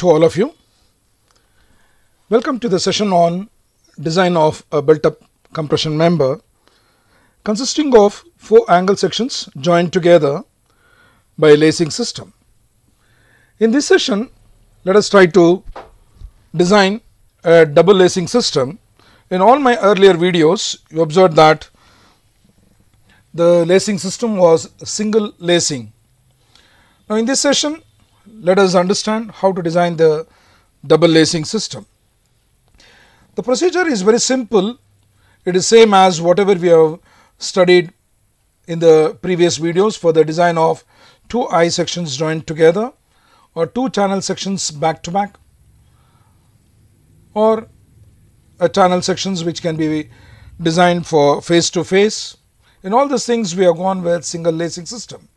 to all of you. Welcome to the session on design of a built-up compression member consisting of four angle sections joined together by a lacing system. In this session, let us try to design a double lacing system. In all my earlier videos, you observed that the lacing system was single lacing. Now, in this session, let us understand how to design the double lacing system. The procedure is very simple. It is same as whatever we have studied in the previous videos for the design of two I sections joined together or two channel sections back to back or a channel sections which can be designed for face to face. In all these things we have gone with single lacing system.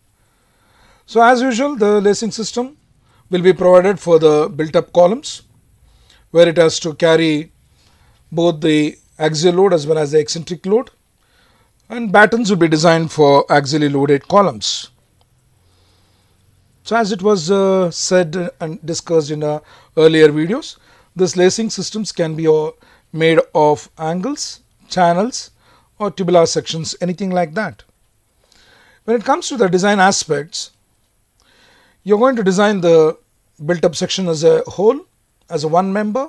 So as usual the lacing system will be provided for the built up columns where it has to carry both the axial load as well as the eccentric load and battens will be designed for axially loaded columns. So as it was uh, said and discussed in uh, earlier videos, this lacing systems can be uh, made of angles, channels or tubular sections, anything like that. When it comes to the design aspects, you are going to design the built up section as a whole as a one member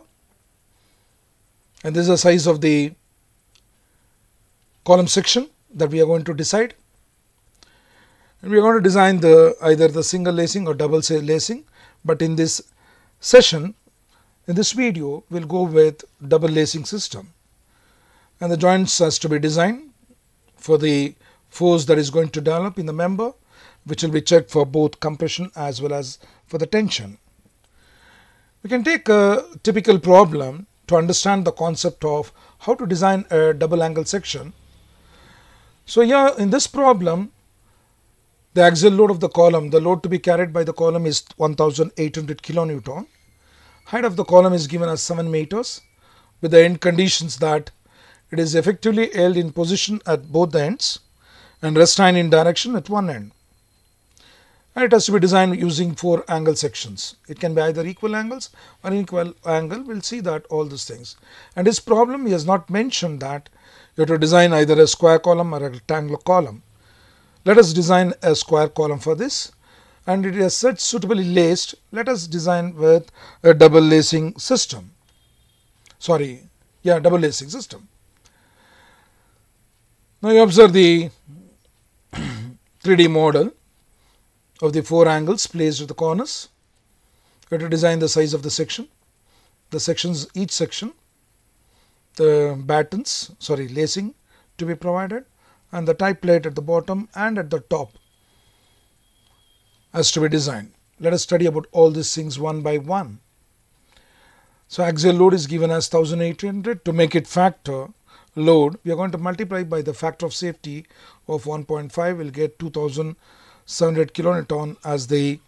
and this is the size of the column section that we are going to decide and we are going to design the either the single lacing or double lacing but in this session in this video we'll go with double lacing system and the joints has to be designed for the force that is going to develop in the member which will be checked for both compression as well as for the tension. We can take a typical problem to understand the concept of how to design a double angle section. So here in this problem, the axial load of the column, the load to be carried by the column is 1800 kilonewton. Height of the column is given as 7 meters with the end conditions that it is effectively held in position at both the ends and rest in direction at one end and it has to be designed using four angle sections. It can be either equal angles or unequal angle, we will see that all these things. And his problem he has not mentioned that you have to design either a square column or a rectangular column. Let us design a square column for this and it is such suitably laced, let us design with a double lacing system, sorry, yeah double lacing system. Now you observe the 3D model of the four angles placed at the corners. You have to design the size of the section, the sections, each section, the battens, sorry, lacing to be provided, and the type plate at the bottom and at the top has to be designed. Let us study about all these things one by one. So axial load is given as 1800 to make it factor load. We are going to multiply by the factor of safety of 1.5, we'll get 2000 700 kilonewton as the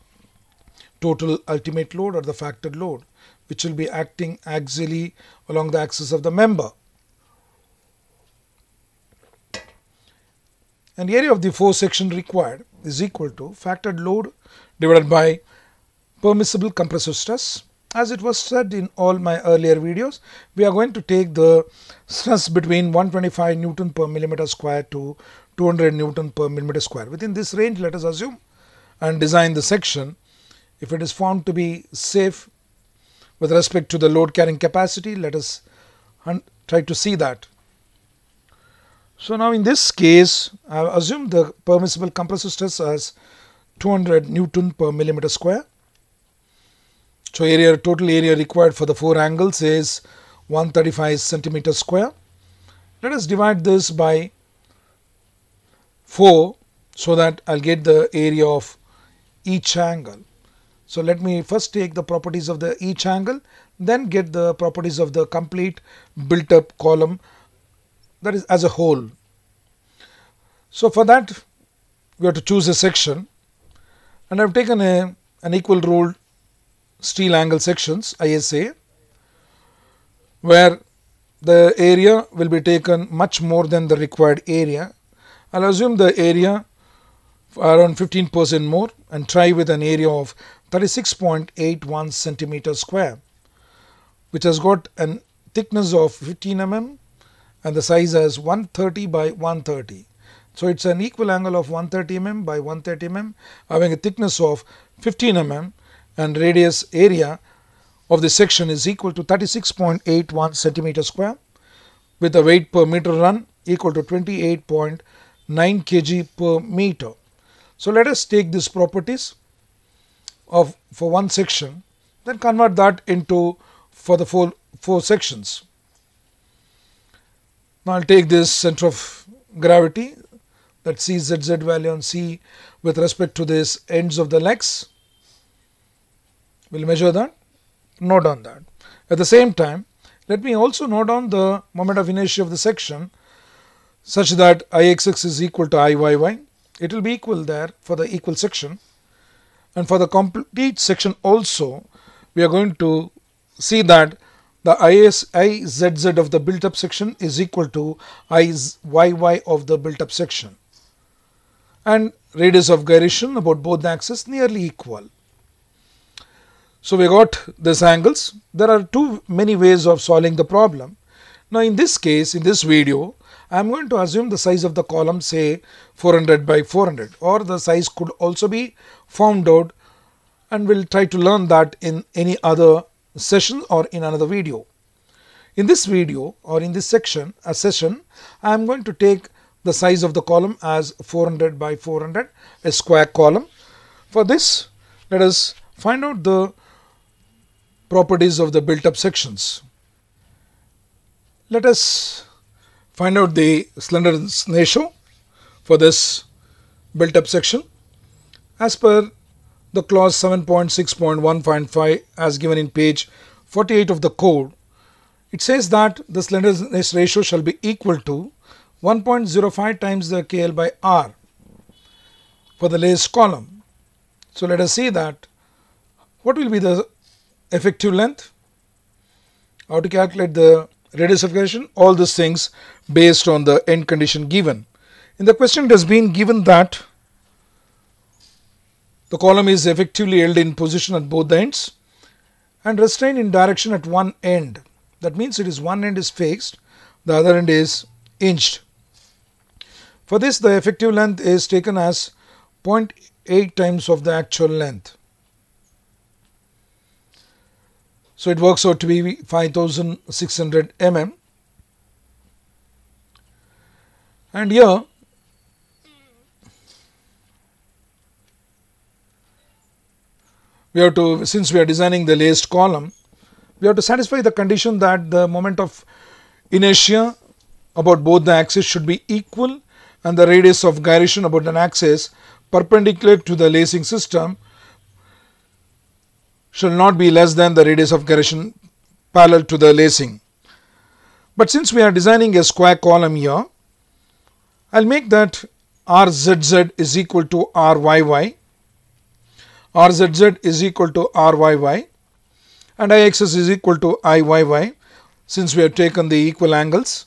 total ultimate load or the factored load which will be acting axially along the axis of the member. And area of the four section required is equal to factored load divided by permissible compressive stress. As it was said in all my earlier videos, we are going to take the stress between 125 Newton per millimeter square to 200 Newton per millimeter square. Within this range let us assume and design the section. If it is found to be safe with respect to the load carrying capacity let us try to see that. So now in this case I have assumed the permissible compressive stress as 200 Newton per millimeter square. So area total area required for the four angles is 135 centimeter square. Let us divide this by 4 so that I'll get the area of each angle. So let me first take the properties of the each angle then get the properties of the complete built up column that is as a whole. So for that we have to choose a section and I've taken a, an equal ruled steel angle sections ISA where the area will be taken much more than the required area I'll assume the area around 15% more and try with an area of 36.81 centimeter square which has got a thickness of 15 mm and the size is 130 by 130. So it's an equal angle of 130 mm by 130 mm having a thickness of 15 mm and radius area of the section is equal to 36.81 centimeter square with a weight per meter run equal to 28. 9 kg per meter. So let us take these properties of for one section then convert that into for the four, four sections. Now I will take this center of gravity that CZZ value on C with respect to this ends of the legs. We will measure that, note on that. At the same time, let me also note on the moment of inertia of the section such that Ixx is equal to Iyy. It will be equal there for the equal section. And for the complete section also, we are going to see that the IS, IZZ of the built-up section is equal to IYY of the built-up section. And radius of gyration about both the axes nearly equal. So we got these angles. There are too many ways of solving the problem. Now in this case, in this video, I am going to assume the size of the column say 400 by 400 or the size could also be found out and we'll try to learn that in any other session or in another video. In this video or in this section, a session, I am going to take the size of the column as 400 by 400, a square column. For this, let us find out the properties of the built up sections. Let us find out the slenderness ratio for this built up section as per the clause 7.6.1.5 as given in page 48 of the code it says that the slenderness ratio shall be equal to 1.05 times the KL by R for the least column. So let us see that what will be the effective length, how to calculate the reducification, all these things based on the end condition given. In the question it has been given that the column is effectively held in position at both the ends and restrained in direction at one end. That means it is one end is fixed, the other end is inched. For this the effective length is taken as 0.8 times of the actual length. So it works out to be 5600 mm. And here we have to since we are designing the laced column we have to satisfy the condition that the moment of inertia about both the axes should be equal and the radius of gyration about an axis perpendicular to the lacing system shall not be less than the radius of correction parallel to the lacing. But since we are designing a square column here, I'll make that RZZ is equal to RYY, RZZ is equal to RYY and IXS is equal to IYY since we have taken the equal angles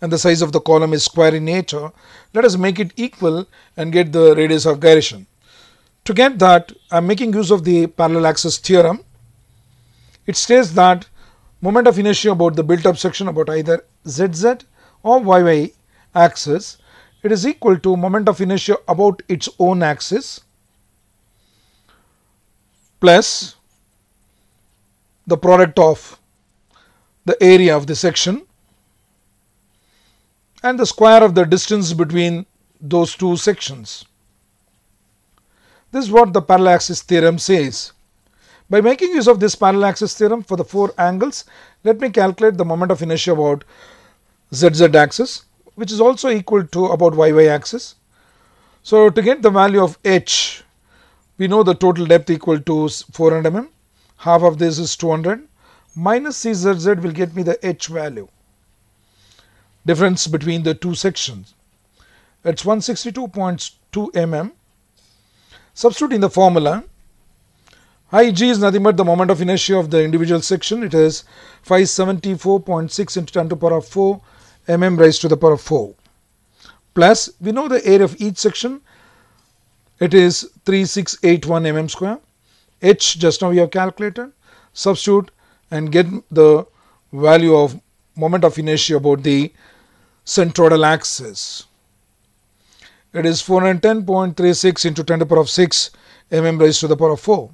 and the size of the column is square in nature, let us make it equal and get the radius of gyration. To get that, I am making use of the parallel axis theorem. It states that moment of inertia about the built up section about either zz or yy axis, it is equal to moment of inertia about its own axis plus the product of the area of the section and the square of the distance between those two sections. This is what the parallaxis theorem says. By making use of this parallaxis theorem for the four angles, let me calculate the moment of inertia about zz axis, which is also equal to about yy axis. So to get the value of h, we know the total depth equal to 400 mm, half of this is 200, minus czz will get me the h value, difference between the two sections. It's 162.2 mm Substitute in the formula. IG is nothing but the moment of inertia of the individual section. It is 574.6 into 10 to the power of 4 mm raised to the power of 4. Plus, we know the area of each section. It is 3681 mm square. H just now we have calculated. Substitute and get the value of moment of inertia about the centroidal axis. It is 410.36 into 10 to the power of 6 mm raised to the power of 4.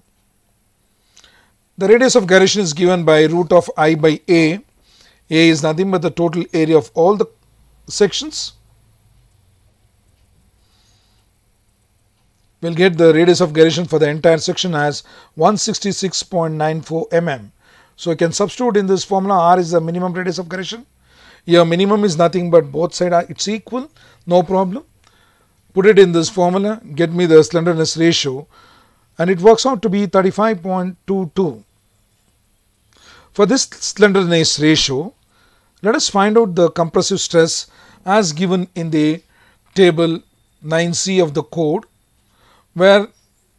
The radius of gyration is given by root of i by a. A is nothing but the total area of all the sections. we will get the radius of gyration for the entire section as 166.94 mm. So, you can substitute in this formula r is the minimum radius of gyration. Your minimum is nothing but both sides are it's equal, no problem put it in this formula, get me the slenderness ratio and it works out to be 35.22. For this slenderness ratio, let us find out the compressive stress as given in the table 9c of the code where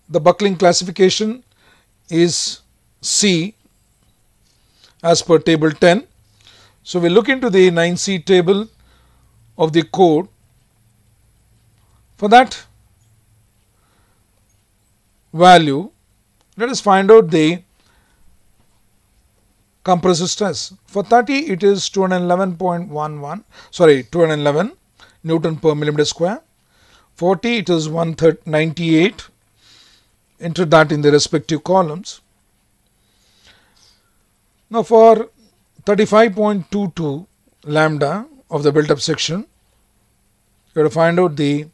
the buckling classification is C as per table 10. So, we look into the 9C table of the code for that value, let us find out the compressive stress. For 30, it is 211.11, sorry, 211 Newton per millimeter square. 40, it is 198. Enter that in the respective columns. Now, for 35.22 lambda of the built up section, you have to find out the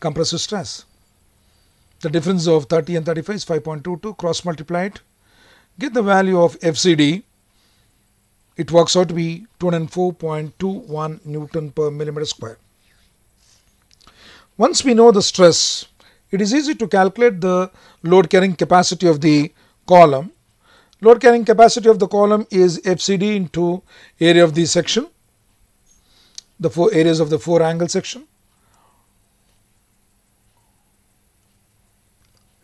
compressive stress. The difference of 30 and 35 is 5.22, cross multiply it, get the value of FCD. It works out to be 204.21 Newton per millimeter square. Once we know the stress, it is easy to calculate the load carrying capacity of the column. Load carrying capacity of the column is FCD into area of the section, the four areas of the four angle section.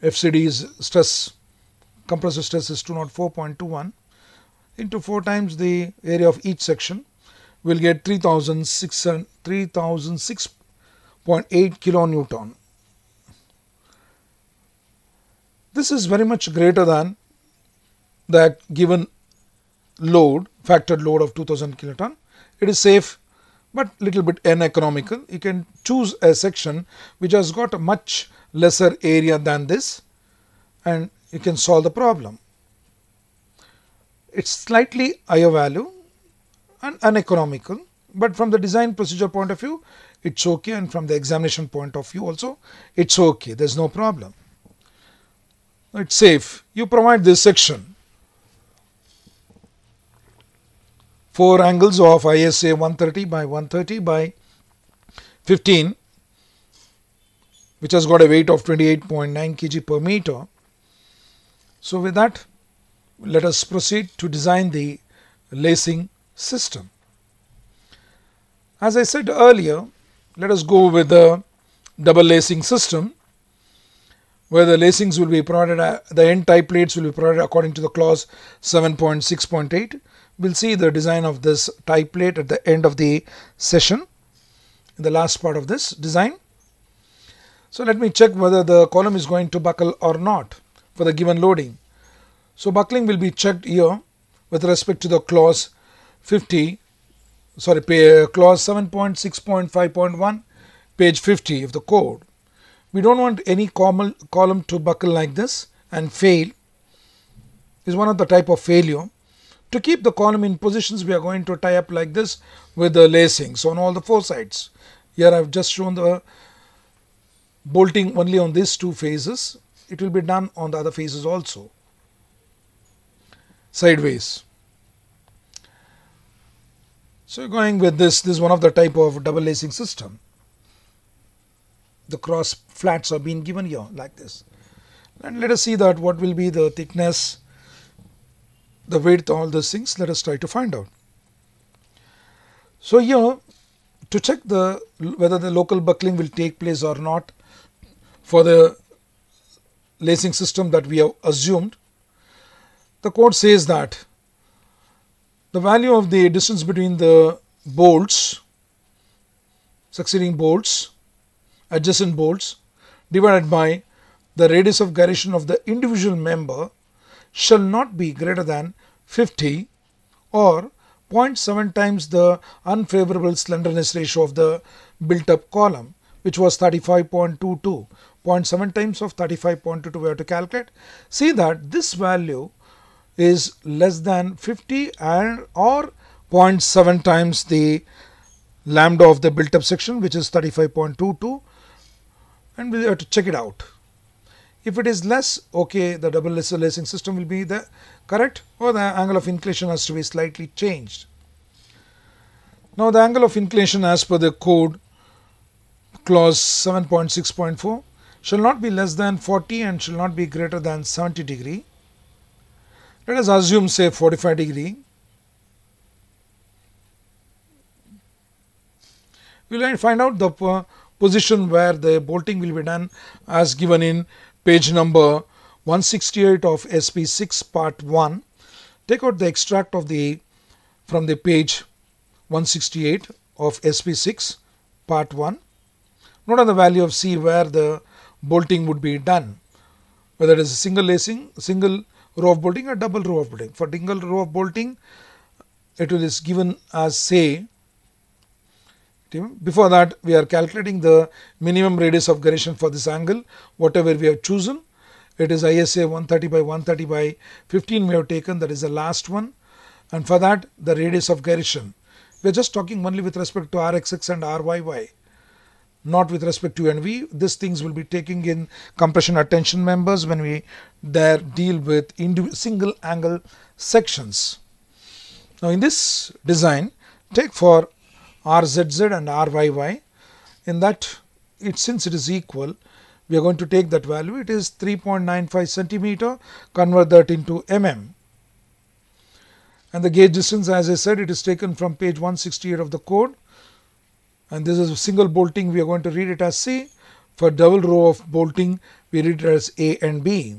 FCD's stress, compressive stress is 204.21 into 4 times the area of each section, we will get 3006.8 kilonewton. This is very much greater than that given load, factored load of 2000 kiloton. It is safe but little bit uneconomical. You can choose a section which has got a much lesser area than this and you can solve the problem. It's slightly higher value and uneconomical, but from the design procedure point of view, it's okay and from the examination point of view also, it's okay, there's no problem. It's safe. You provide this section four angles of ISA 130 by 130 by 15 which has got a weight of 28.9 kg per meter. So with that let us proceed to design the lacing system. As I said earlier let us go with the double lacing system where the lacings will be provided, uh, the end tie plates will be provided according to the clause 7.6.8 We'll see the design of this tie plate at the end of the session, in the last part of this design. So let me check whether the column is going to buckle or not for the given loading. So buckling will be checked here with respect to the clause 50, sorry, clause 7.6.5.1, page 50 of the code. We don't want any column to buckle like this and fail is one of the type of failure to keep the column in positions, we are going to tie up like this with the lacings on all the four sides. Here I have just shown the bolting only on these two faces. It will be done on the other faces also, sideways. So going with this, this is one of the type of double lacing system. The cross flats are being given here like this. And let us see that what will be the thickness the width, all those things, let us try to find out. So here to check the whether the local buckling will take place or not for the lacing system that we have assumed, the code says that the value of the distance between the bolts, succeeding bolts, adjacent bolts divided by the radius of gyration of the individual member shall not be greater than 50 or 0.7 times the unfavorable slenderness ratio of the built up column which was 35.22 0.7 times of 35.22 we have to calculate see that this value is less than 50 and or 0.7 times the lambda of the built up section which is 35.22 and we have to check it out if it is less, okay, the double lacing system will be the correct or the angle of inclination has to be slightly changed. Now the angle of inclination as per the code clause 7.6.4 shall not be less than 40 and shall not be greater than 70 degree. Let us assume say 45 degree. We will find out the position where the bolting will be done as given in page number 168 of SP6 part 1 take out the extract of the from the page 168 of SP6 part 1 note on the value of C where the bolting would be done whether it is a single lacing single row of bolting or double row of bolting for single row of bolting it is given as say before that we are calculating the minimum radius of gyration for this angle whatever we have chosen. It is ISA 130 by 130 by 15 we have taken that is the last one and for that the radius of gyration. We are just talking only with respect to RXX and RYY not with respect to NV. These things will be taking in compression attention members when we there deal with single angle sections. Now in this design take for rzz and ryy. In that, it since it is equal, we are going to take that value. It is 3.95 centimeter, convert that into mm. And the gauge distance, as I said, it is taken from page 168 of the code. And this is single bolting, we are going to read it as C. For double row of bolting, we read it as A and B.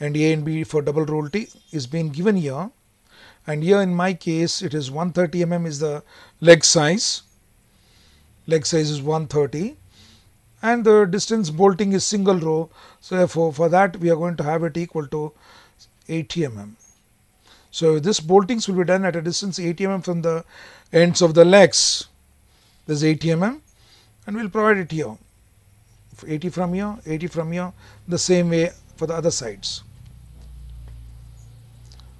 And A and B for double row T is being given here. And here in my case, it is 130 mm is the leg size leg size is 130 and the distance bolting is single row. So therefore for that we are going to have it equal to 80 mm. So this boltings will be done at a distance 80 mm from the ends of the legs. This is 80 mm and we will provide it here. 80 from here, 80 from here, the same way for the other sides.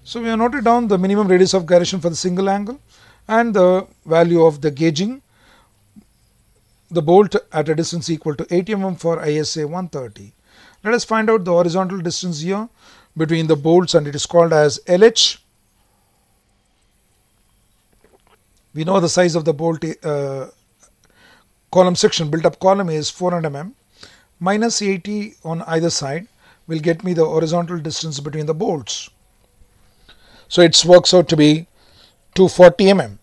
So we have noted down the minimum radius of gyration for the single angle and the value of the gauging the bolt at a distance equal to 80 mm for ISA 130. Let us find out the horizontal distance here between the bolts and it is called as LH. We know the size of the bolt uh, column section, built up column is 400 mm. Minus 80 on either side will get me the horizontal distance between the bolts. So it works out to be 240 mm.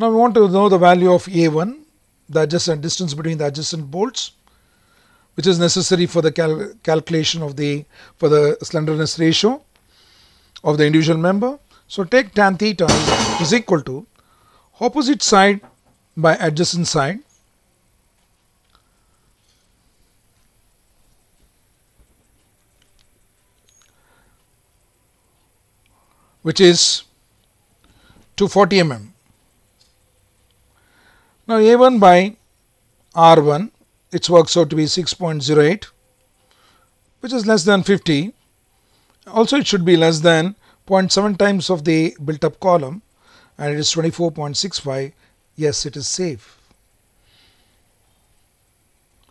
Now we want to know the value of A1, the adjacent distance between the adjacent bolts, which is necessary for the cal calculation of the for the slenderness ratio of the individual member. So take tan theta is equal to opposite side by adjacent side which is 240 mm now A1 by R1 it works out to be 6.08 which is less than 50. Also it should be less than 0.7 times of the built up column and it is 24.65. Yes, it is safe.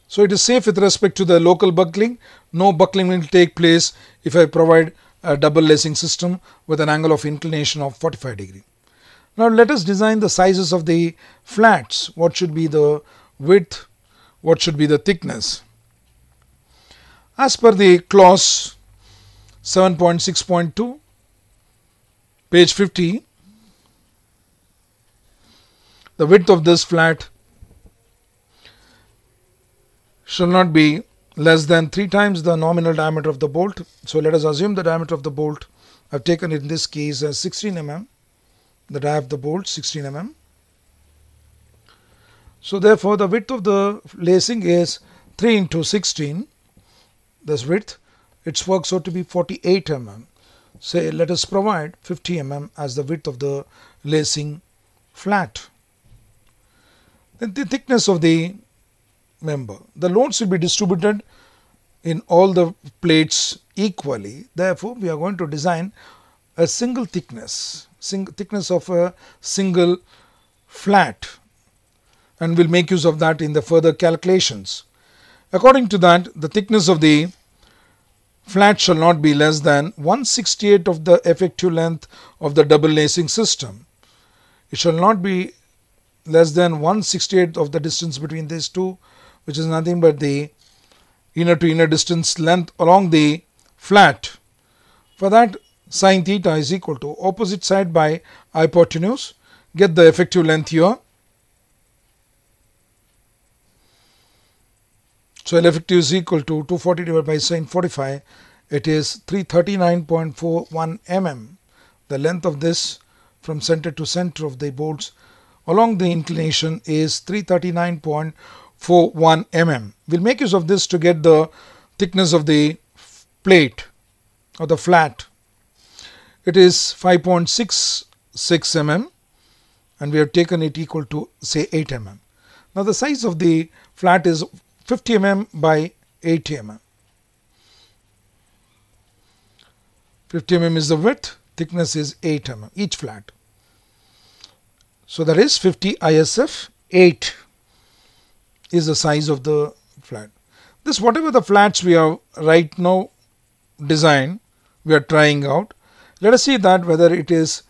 So it is safe with respect to the local buckling. No buckling will take place if I provide a double lacing system with an angle of inclination of 45 degree. Now let us design the sizes of the flats. What should be the width? What should be the thickness? As per the clause 7.6.2, page 50, the width of this flat shall not be less than 3 times the nominal diameter of the bolt. So let us assume the diameter of the bolt. I have taken in this case as 16 mm that I have the bolt 16 mm. So therefore the width of the lacing is 3 into 16 this width its works out to be 48 mm. Say let us provide 50 mm as the width of the lacing flat. Then the thickness of the member. The loads will be distributed in all the plates equally. Therefore, we are going to design a single thickness thickness of a single flat and we'll make use of that in the further calculations. According to that, the thickness of the flat shall not be less than 168 of the effective length of the double lacing system. It shall not be less than 168 of the distance between these two, which is nothing but the inner to inner distance length along the flat. For that, sine theta is equal to opposite side by hypotenuse. Get the effective length here. So L effective is equal to 240 divided by sine 45. It is 339.41 mm. The length of this from center to center of the bolts along the inclination is 339.41 mm. We'll make use of this to get the thickness of the plate or the flat it is 5.66 mm and we have taken it equal to say 8 mm. Now the size of the flat is 50 mm by 80 mm. 50 mm is the width, thickness is 8 mm each flat. So that is 50 ISF 8 is the size of the flat. This whatever the flats we have right now designed we are trying out let us see that whether it is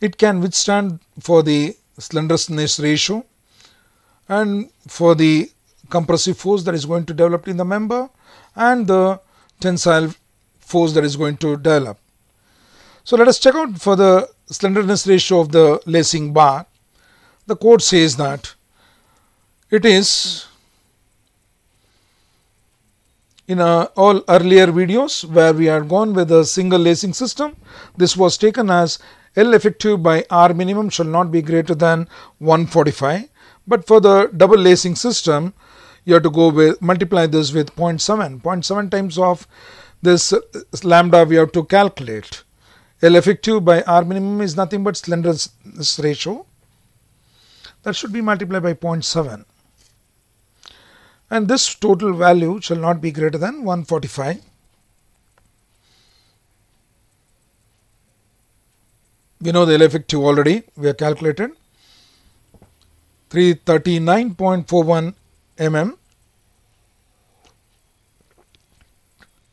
it can withstand for the slenderness ratio and for the compressive force that is going to develop in the member and the tensile force that is going to develop. So let us check out for the slenderness ratio of the lacing bar. The code says that it is in uh, all earlier videos where we had gone with a single lacing system. This was taken as L effective by R minimum shall not be greater than 145. But for the double lacing system, you have to go with multiply this with 0.7. 0.7 times of this uh, lambda we have to calculate. L effective by R minimum is nothing but slenderness ratio. That should be multiplied by 0.7 and this total value shall not be greater than 145 we know the effective already we have calculated 339.41 mm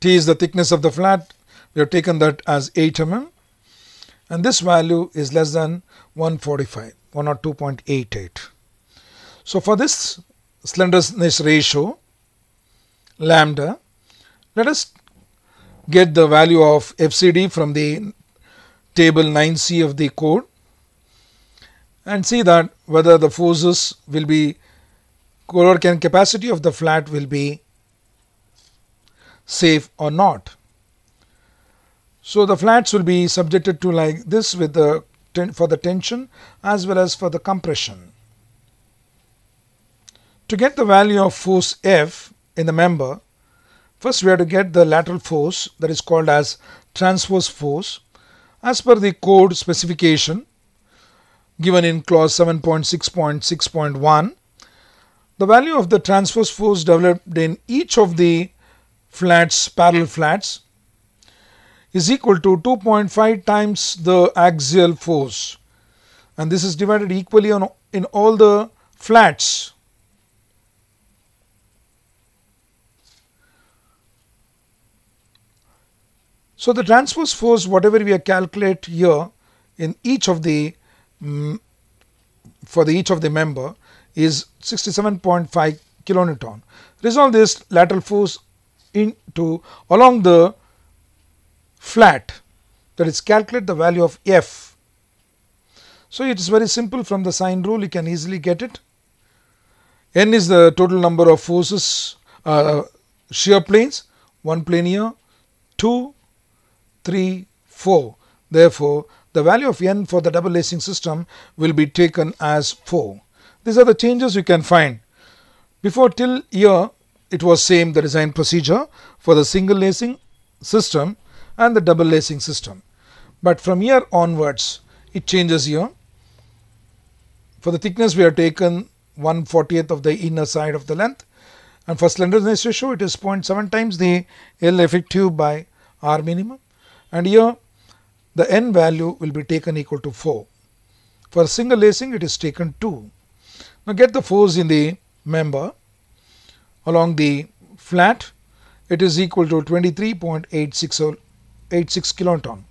T is the thickness of the flat we have taken that as 8 mm and this value is less than 145 102.88 so for this slenderness ratio lambda. Let us get the value of FCD from the table 9c of the code and see that whether the forces will be caloric capacity of the flat will be safe or not. So the flats will be subjected to like this with the for the tension as well as for the compression. To get the value of force F in the member, first we have to get the lateral force that is called as transverse force as per the code specification given in clause 7.6.6.1. The value of the transverse force developed in each of the flats, parallel flats is equal to 2.5 times the axial force and this is divided equally on, in all the flats So the transverse force whatever we calculate here in each of the mm, for the each of the member is 67.5 kilonewton. Resolve this lateral force into along the flat that is calculate the value of F. So it is very simple from the sine rule you can easily get it. N is the total number of forces uh, shear planes, one plane here, two 3, 4. Therefore, the value of n for the double lacing system will be taken as 4. These are the changes you can find. Before till here, it was same the design procedure for the single lacing system and the double lacing system. But from here onwards, it changes here. For the thickness, we have taken 1 40th of the inner side of the length. And for slenderness ratio, it is 0.7 times the L effective by R minimum and here the n value will be taken equal to 4. For single lacing it is taken 2. Now get the force in the member along the flat it is equal to 23.86 kiloton.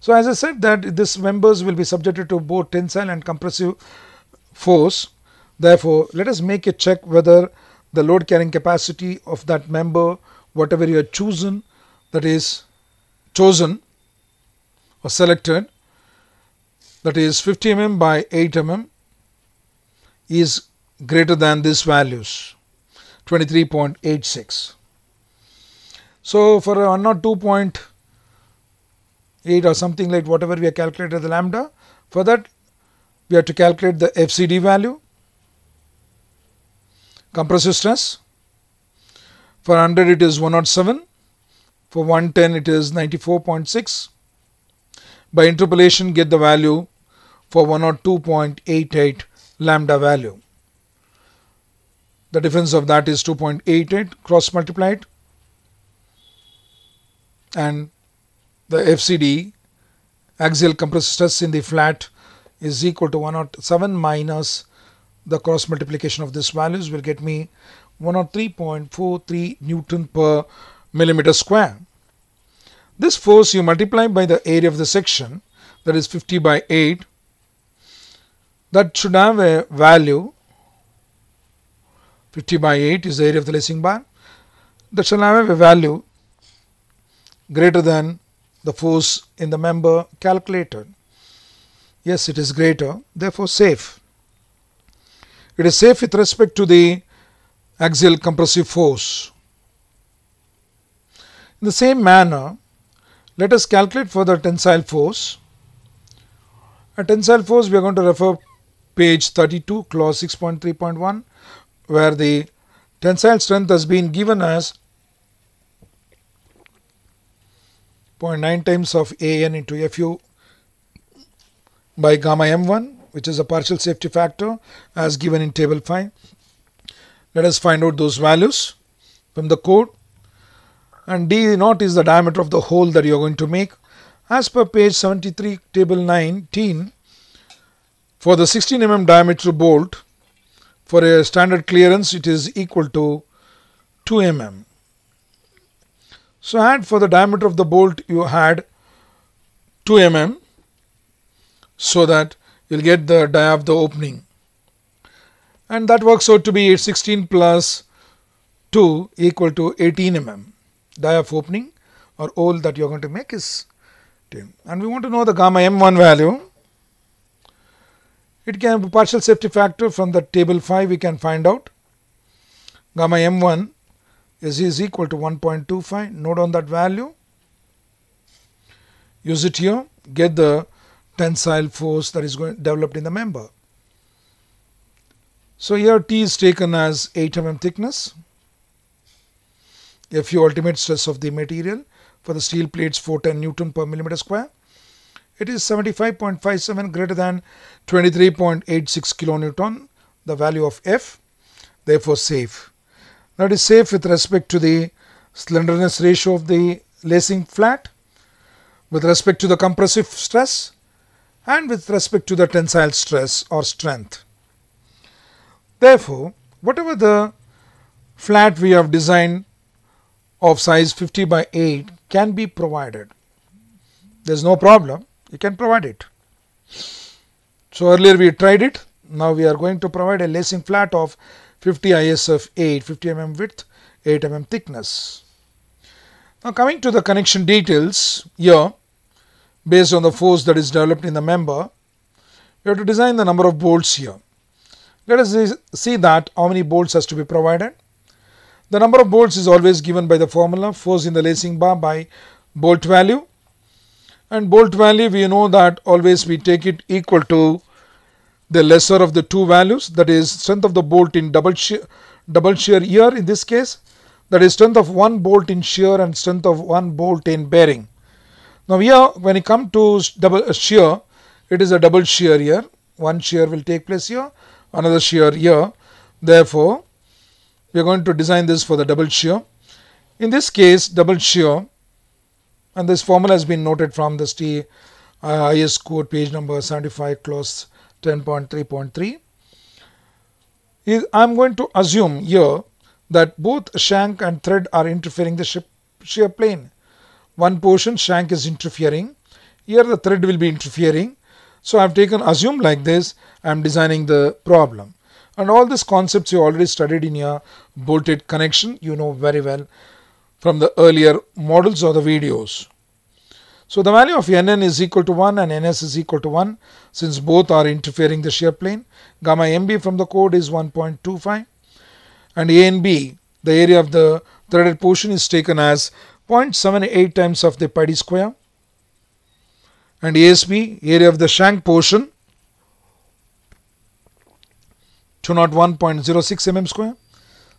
So as I said that this members will be subjected to both tensile and compressive force. Therefore, let us make a check whether the load carrying capacity of that member, whatever you have chosen, that is chosen or selected that is 50 mm by 8 mm is greater than these values 23.86. So for a 102.8 or something like whatever we have calculated the lambda for that we have to calculate the FCD value compressive stress for 100 it is 107 for 110 it is 94.6. By interpolation get the value for 102.88 lambda value. The difference of that is 2.88 cross multiplied and the FCD axial compressive stress in the flat is equal to 107 minus the cross multiplication of these values will get me 103.43 Newton per millimeter square. This force you multiply by the area of the section that is 50 by 8 that should have a value 50 by 8 is the area of the lacing bar that shall have a value greater than the force in the member calculated. Yes, it is greater, therefore safe. It is safe with respect to the axial compressive force. In the same manner, let us calculate for the tensile force. A tensile force we are going to refer page 32 clause 6.3.1 where the tensile strength has been given as 0.9 times of AN into FU by gamma M1 which is a partial safety factor as given in table 5. Let us find out those values from the code and d naught is the diameter of the hole that you are going to make. As per page 73 table 19 for the 16 mm diameter bolt for a standard clearance it is equal to 2 mm. So add for the diameter of the bolt you had 2 mm so that you'll get the dia of the opening and that works out to be 16 plus 2 equal to 18 mm of opening or hole that you are going to make is 10. And we want to know the gamma M1 value. It can be partial safety factor from the table 5 we can find out. Gamma M1 is, is equal to 1.25. Note on that value. Use it here. Get the tensile force that is going, developed in the member. So here T is taken as 8 mm thickness. A few ultimate stress of the material for the steel plates 410 Newton per millimeter square. It is 75.57 greater than 23.86 kilonewton, the value of F, therefore safe. Now it is safe with respect to the slenderness ratio of the lacing flat, with respect to the compressive stress and with respect to the tensile stress or strength. Therefore, whatever the flat we have designed of size 50 by 8 can be provided. There is no problem, you can provide it. So earlier we tried it, now we are going to provide a lacing flat of 50 IS of 8, 50 mm width, 8 mm thickness. Now coming to the connection details here, based on the force that is developed in the member, we have to design the number of bolts here. Let us see that how many bolts has to be provided. The number of bolts is always given by the formula force in the lacing bar by bolt value and bolt value we know that always we take it equal to the lesser of the two values that is strength of the bolt in double shear, double shear year in this case that is strength of one bolt in shear and strength of one bolt in bearing. Now here when it come to double uh, shear it is a double shear here one shear will take place here another shear here therefore we are going to design this for the double shear. In this case double shear and this formula has been noted from the ST uh, IS code page number 75 clause 10.3.3 is I'm going to assume here that both shank and thread are interfering the shear plane. One portion shank is interfering, here the thread will be interfering. So I've taken assume like this, I'm designing the problem. And all these concepts you already studied in your bolted connection, you know very well from the earlier models or the videos. So the value of Nn is equal to 1 and Ns is equal to 1 since both are interfering the shear plane. Gamma MB from the code is 1.25 and A and B, the area of the threaded portion is taken as 0.78 times of the pi d square and ASB, area of the shank portion 201.06 mm square.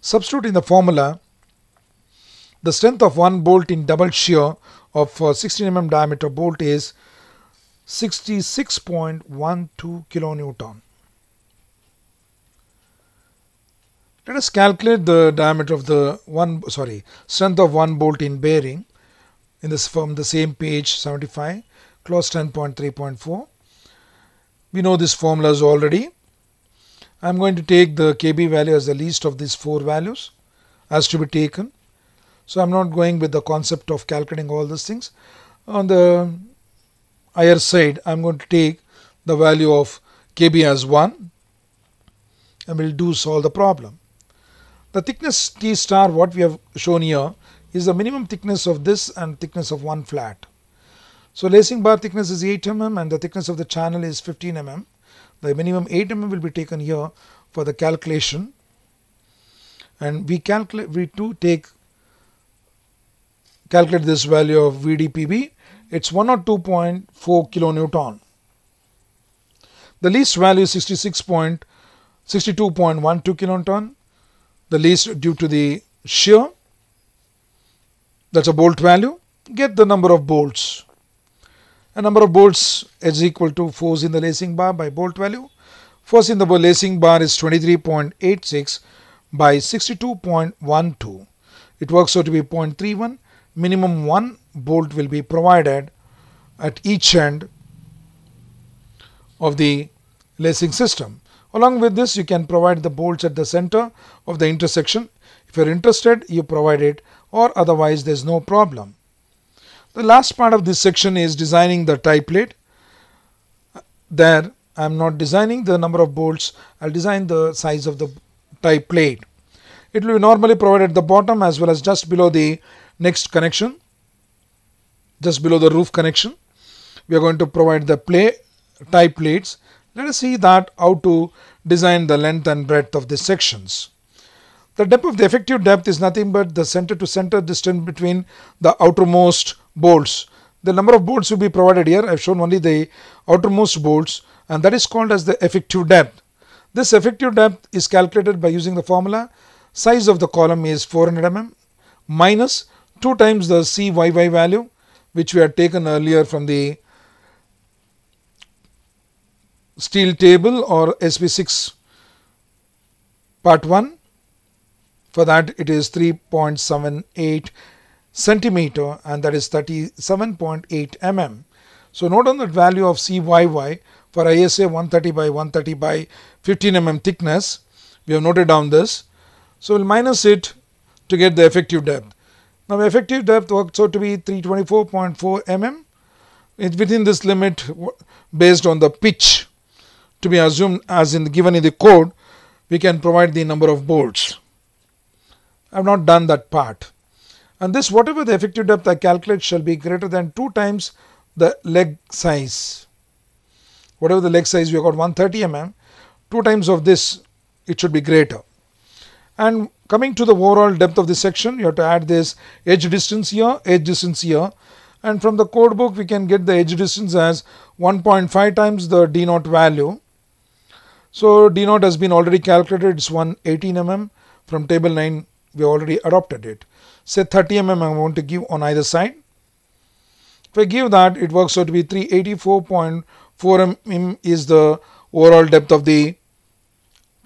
Substitute in the formula the strength of one bolt in double shear of uh, 16 mm diameter bolt is 66.12 kilonewton. Let us calculate the diameter of the one sorry strength of one bolt in bearing in this from the same page 75 clause 10.3.4. We know this formula is already I'm going to take the KB value as the least of these four values as to be taken. So I'm not going with the concept of calculating all these things. On the higher side, I'm going to take the value of KB as 1 and we'll do solve the problem. The thickness T star what we have shown here is the minimum thickness of this and thickness of one flat. So lacing bar thickness is 8 mm and the thickness of the channel is 15 mm. The minimum 8 mm will be taken here for the calculation and we calculate we do take calculate this value of VDPB it's 102.4 kilonewton. The least value is 66.62.12 kilonewton. The least due to the shear. That's a bolt value. Get the number of bolts a number of bolts is equal to force in the lacing bar by bolt value. Force in the lacing bar is 23.86 by 62.12. It works out to be 0.31. Minimum one bolt will be provided at each end of the lacing system. Along with this, you can provide the bolts at the center of the intersection. If you're interested, you provide it or otherwise there's no problem. The last part of this section is designing the tie plate. There I am not designing the number of bolts, I will design the size of the tie plate. It will be normally provided at the bottom as well as just below the next connection, just below the roof connection. We are going to provide the play, tie plates. Let us see that how to design the length and breadth of these sections. The depth of the effective depth is nothing but the center to center distance between the outermost bolts. The number of bolts will be provided here. I have shown only the outermost bolts and that is called as the effective depth. This effective depth is calculated by using the formula size of the column is 400 mm minus 2 times the CYY value which we had taken earlier from the steel table or SP6 part 1. For that it is 3.78 centimeter and that is 37.8 mm. So note on the value of CYY for ISA 130 by 130 by 15 mm thickness. We have noted down this. So we'll minus it to get the effective depth. Now effective depth works out to be 324.4 mm. It's within this limit based on the pitch to be assumed as in given in the code we can provide the number of bolts. I have not done that part and this whatever the effective depth I calculate shall be greater than 2 times the leg size. Whatever the leg size we have got 130 mm, 2 times of this it should be greater. And coming to the overall depth of the section you have to add this edge distance here, edge distance here and from the code book we can get the edge distance as 1.5 times the d naught value. So d naught has been already calculated it's 118 mm from table 9 we already adopted it say 30 mm I want to give on either side. If I give that it works out to be 384.4 mm is the overall depth of the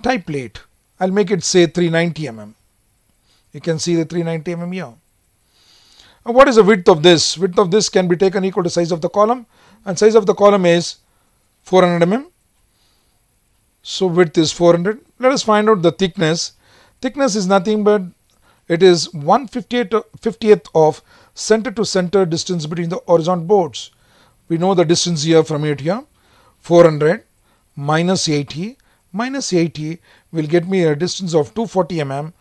type plate. I'll make it say 390 mm. You can see the 390 mm here. Now what is the width of this? Width of this can be taken equal to size of the column and size of the column is 400 mm. So width is 400. Let us find out the thickness. Thickness is nothing but it is one fifty-eighth of center to center distance between the horizontal boards. We know the distance here from here to here. 400 minus 80 minus 80 will get me a distance of 240 mm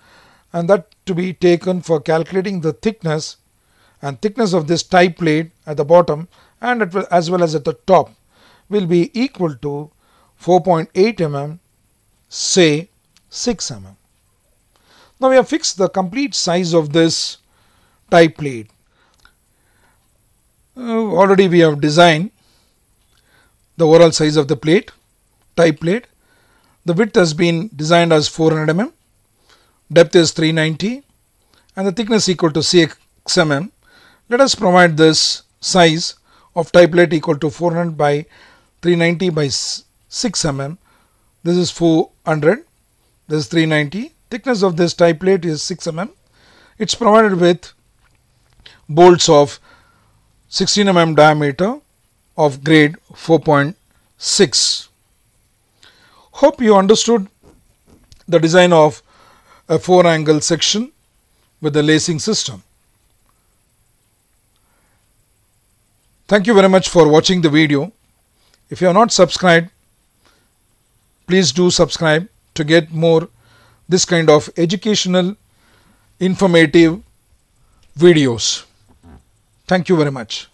and that to be taken for calculating the thickness and thickness of this tie plate at the bottom and at, as well as at the top will be equal to 4.8 mm say 6 mm. Now we have fixed the complete size of this tie plate. Uh, already we have designed the overall size of the plate, tie plate. The width has been designed as 400 mm, depth is 390 and the thickness equal to 6 mm. Let us provide this size of tie plate equal to 400 by 390 by 6 mm. This is 400, this is 390 Thickness of this tie plate is 6 mm. It is provided with bolts of 16 mm diameter of grade 4.6. Hope you understood the design of a 4 angle section with the lacing system. Thank you very much for watching the video. If you are not subscribed, please do subscribe to get more this kind of educational informative videos. Thank you very much.